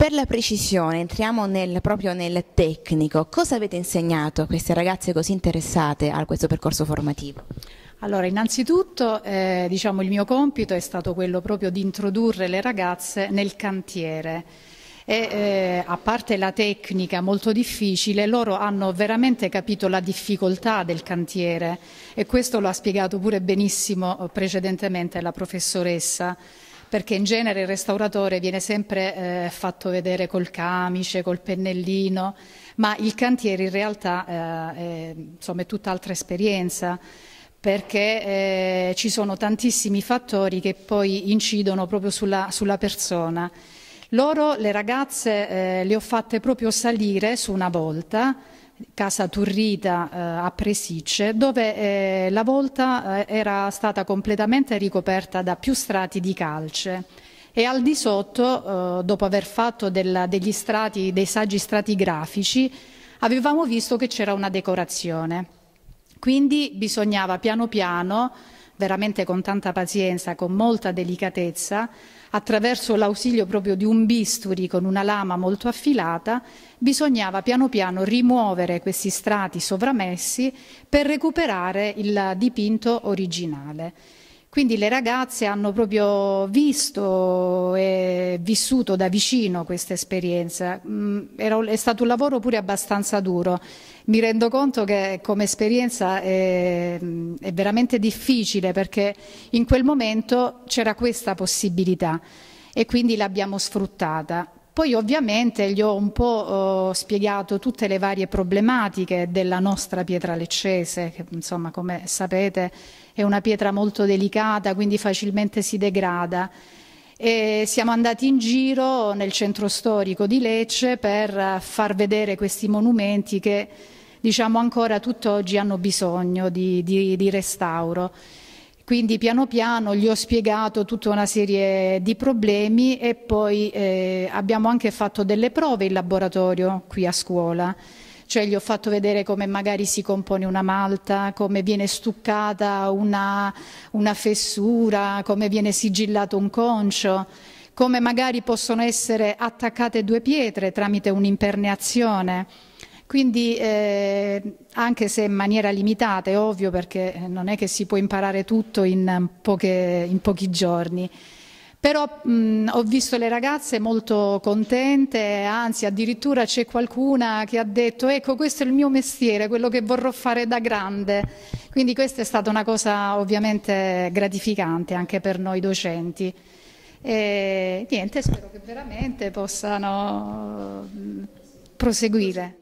Per la precisione entriamo nel, proprio nel tecnico. Cosa avete insegnato a queste ragazze così interessate a questo percorso formativo? Allora, innanzitutto eh, diciamo, il mio compito è stato quello proprio di introdurre le ragazze nel cantiere. E, eh, a parte la tecnica molto difficile, loro hanno veramente capito la difficoltà del cantiere e questo lo ha spiegato pure benissimo eh, precedentemente la professoressa perché in genere il restauratore viene sempre eh, fatto vedere col camice, col pennellino, ma il cantiere in realtà eh, è, insomma, è tutt'altra esperienza perché eh, ci sono tantissimi fattori che poi incidono proprio sulla, sulla persona. Loro, le ragazze, eh, le ho fatte proprio salire su una volta, casa Turrita eh, a Presicce, dove eh, la volta eh, era stata completamente ricoperta da più strati di calce e al di sotto, eh, dopo aver fatto della, degli strati, dei saggi stratigrafici, avevamo visto che c'era una decorazione. Quindi bisognava piano piano veramente con tanta pazienza, con molta delicatezza, attraverso l'ausilio proprio di un bisturi con una lama molto affilata, bisognava piano piano rimuovere questi strati sovramessi per recuperare il dipinto originale. Quindi le ragazze hanno proprio visto e vissuto da vicino questa esperienza. Mm, è stato un lavoro pure abbastanza duro. Mi rendo conto che come esperienza è, mm, è veramente difficile perché in quel momento c'era questa possibilità e quindi l'abbiamo sfruttata. Poi ovviamente gli ho un po' oh, spiegato tutte le varie problematiche della nostra pietra leccese, che insomma come sapete è una pietra molto delicata, quindi facilmente si degrada. E siamo andati in giro nel centro storico di Lecce per far vedere questi monumenti che diciamo ancora tutt'oggi hanno bisogno di, di, di restauro. Quindi piano piano gli ho spiegato tutta una serie di problemi e poi eh, abbiamo anche fatto delle prove in laboratorio qui a scuola. Cioè gli ho fatto vedere come magari si compone una malta, come viene stuccata una, una fessura, come viene sigillato un concio, come magari possono essere attaccate due pietre tramite un'imperneazione quindi eh, anche se in maniera limitata, è ovvio perché eh, non è che si può imparare tutto in, mm, poche, in pochi giorni, però mh, mm, ho visto le ragazze molto contente, anzi addirittura c'è qualcuna che ha detto ecco questo è il mio mestiere, quello che vorrò fare da grande, quindi questa è stata una cosa ovviamente gratificante anche per noi docenti. E niente, spero che veramente possano mm, proseguire.